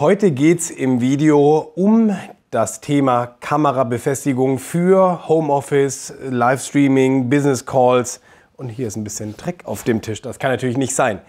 Heute geht es im Video um das Thema Kamerabefestigung für Homeoffice, Livestreaming, Business Calls. Und hier ist ein bisschen Dreck auf dem Tisch. Das kann natürlich nicht sein.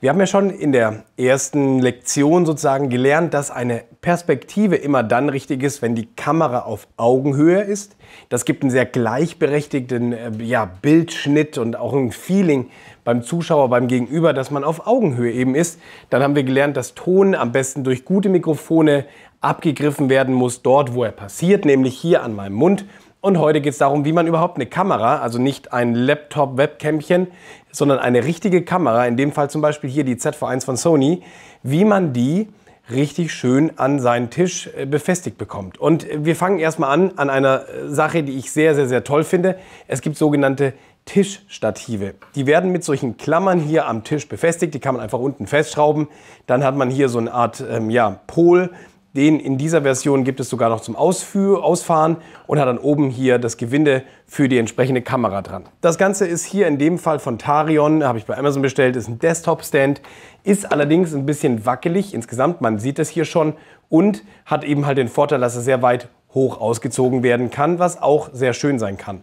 Wir haben ja schon in der ersten Lektion sozusagen gelernt, dass eine Perspektive immer dann richtig ist, wenn die Kamera auf Augenhöhe ist. Das gibt einen sehr gleichberechtigten äh, ja, Bildschnitt und auch ein Feeling beim Zuschauer, beim Gegenüber, dass man auf Augenhöhe eben ist. Dann haben wir gelernt, dass Ton am besten durch gute Mikrofone abgegriffen werden muss, dort wo er passiert, nämlich hier an meinem Mund. Und heute geht es darum, wie man überhaupt eine Kamera, also nicht ein Laptop-Webcamchen, sondern eine richtige Kamera, in dem Fall zum Beispiel hier die ZV1 von Sony, wie man die richtig schön an seinen Tisch äh, befestigt bekommt. Und äh, wir fangen erstmal an an einer äh, Sache, die ich sehr, sehr, sehr toll finde. Es gibt sogenannte Tischstative. Die werden mit solchen Klammern hier am Tisch befestigt. Die kann man einfach unten festschrauben. Dann hat man hier so eine Art ähm, ja, Pol, den in dieser Version gibt es sogar noch zum Ausführ Ausfahren und hat dann oben hier das Gewinde für die entsprechende Kamera dran. Das Ganze ist hier in dem Fall von Tarion, habe ich bei Amazon bestellt, ist ein Desktop-Stand, ist allerdings ein bisschen wackelig insgesamt, man sieht das hier schon und hat eben halt den Vorteil, dass er sehr weit hoch ausgezogen werden kann, was auch sehr schön sein kann.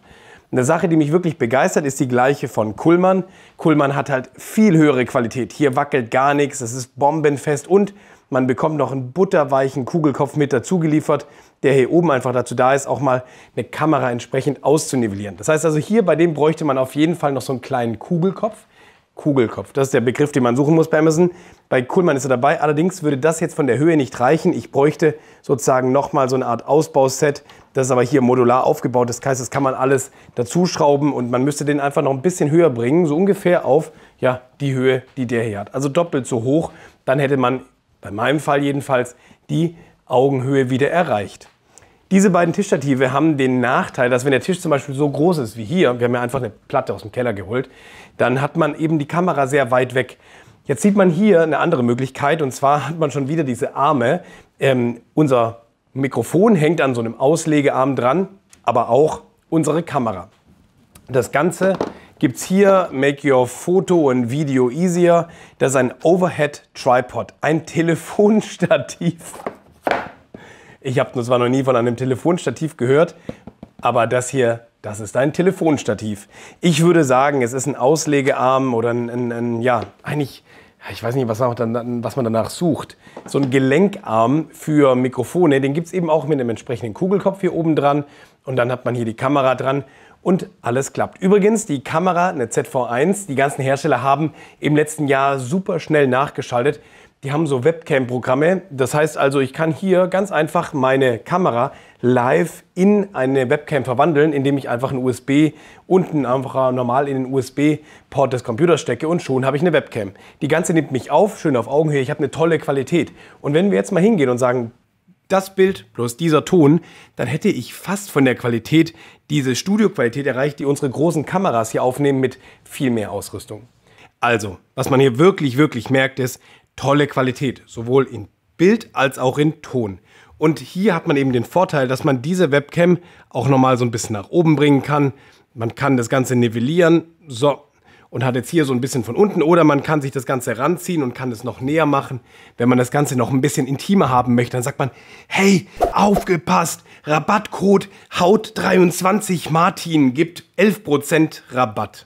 Eine Sache, die mich wirklich begeistert, ist die gleiche von Kullmann. Kullmann hat halt viel höhere Qualität. Hier wackelt gar nichts, es ist bombenfest und man bekommt noch einen butterweichen Kugelkopf mit dazu geliefert, der hier oben einfach dazu da ist, auch mal eine Kamera entsprechend auszunivellieren. Das heißt also hier bei dem bräuchte man auf jeden Fall noch so einen kleinen Kugelkopf. Kugelkopf, das ist der Begriff, den man suchen muss bei Amazon. Bei Kuhlmann ist er dabei, allerdings würde das jetzt von der Höhe nicht reichen. Ich bräuchte sozusagen nochmal so eine Art Ausbauset. Das ist aber hier modular aufgebaut, das heißt, das kann man alles dazuschrauben und man müsste den einfach noch ein bisschen höher bringen, so ungefähr auf ja, die Höhe, die der hier hat. Also doppelt so hoch, dann hätte man bei meinem Fall jedenfalls, die Augenhöhe wieder erreicht. Diese beiden Tischstative haben den Nachteil, dass wenn der Tisch zum Beispiel so groß ist wie hier, wir haben ja einfach eine Platte aus dem Keller geholt, dann hat man eben die Kamera sehr weit weg. Jetzt sieht man hier eine andere Möglichkeit und zwar hat man schon wieder diese Arme. Ähm, unser Mikrofon hängt an so einem Auslegearm dran, aber auch unsere Kamera. Das Ganze gibt es hier Make Your Photo and Video Easier. Das ist ein Overhead Tripod, ein Telefonstativ. Ich habe zwar noch nie von einem Telefonstativ gehört, aber das hier, das ist ein Telefonstativ. Ich würde sagen, es ist ein Auslegearm oder ein, ein, ein ja, eigentlich ich weiß nicht, was man, dann, was man danach sucht. So ein Gelenkarm für Mikrofone, den gibt es eben auch mit einem entsprechenden Kugelkopf hier oben dran. Und dann hat man hier die Kamera dran und alles klappt. Übrigens, die Kamera, eine ZV1, die ganzen Hersteller haben im letzten Jahr super schnell nachgeschaltet. Die haben so Webcam-Programme. Das heißt also, ich kann hier ganz einfach meine Kamera live in eine Webcam verwandeln, indem ich einfach ein USB unten einfach normal in den USB-Port des Computers stecke und schon habe ich eine Webcam. Die ganze nimmt mich auf, schön auf Augenhöhe, ich habe eine tolle Qualität. Und wenn wir jetzt mal hingehen und sagen, das Bild plus dieser Ton, dann hätte ich fast von der Qualität diese Studioqualität erreicht, die unsere großen Kameras hier aufnehmen mit viel mehr Ausrüstung. Also, was man hier wirklich, wirklich merkt, ist tolle Qualität, sowohl in Bild als auch in Ton. Und hier hat man eben den Vorteil, dass man diese Webcam auch nochmal so ein bisschen nach oben bringen kann. Man kann das Ganze nivellieren. So. Und hat jetzt hier so ein bisschen von unten. Oder man kann sich das Ganze ranziehen und kann es noch näher machen. Wenn man das Ganze noch ein bisschen intimer haben möchte, dann sagt man, hey, aufgepasst, Rabattcode Haut23 Martin gibt 11% Rabatt.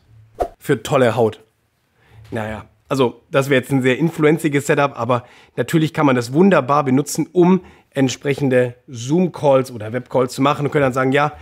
Für tolle Haut. Naja, also, das wäre jetzt ein sehr influenziges Setup, aber natürlich kann man das wunderbar benutzen, um entsprechende Zoom-Calls oder Web-Calls zu machen und können dann sagen, ja,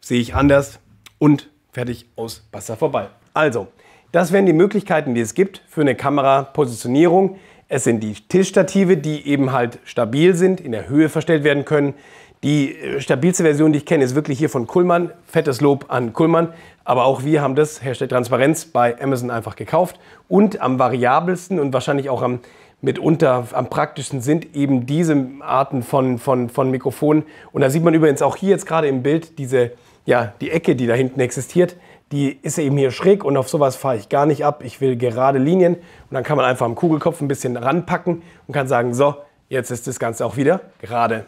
sehe ich anders und fertig aus Wasser vorbei. Also, das wären die Möglichkeiten, die es gibt für eine Kamerapositionierung. Es sind die Tischstative, die eben halt stabil sind, in der Höhe verstellt werden können. Die äh, stabilste Version, die ich kenne, ist wirklich hier von Kullmann. Fettes Lob an Kullmann. Aber auch wir haben das, Hashtag Transparenz, bei Amazon einfach gekauft. Und am variabelsten und wahrscheinlich auch am mitunter am praktischsten sind eben diese Arten von, von, von Mikrofonen. Und da sieht man übrigens auch hier jetzt gerade im Bild diese, ja, die Ecke, die da hinten existiert. Die ist eben hier schräg und auf sowas fahre ich gar nicht ab. Ich will gerade Linien und dann kann man einfach am Kugelkopf ein bisschen ranpacken und kann sagen, so, jetzt ist das Ganze auch wieder gerade.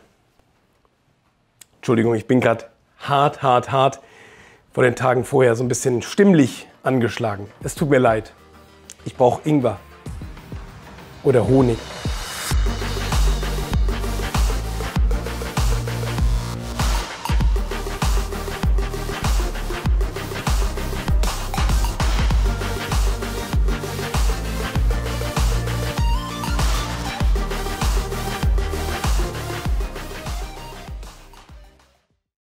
Entschuldigung, ich bin gerade hart, hart, hart vor den Tagen vorher so ein bisschen stimmlich angeschlagen. Es tut mir leid. Ich brauche Ingwer oder Honig.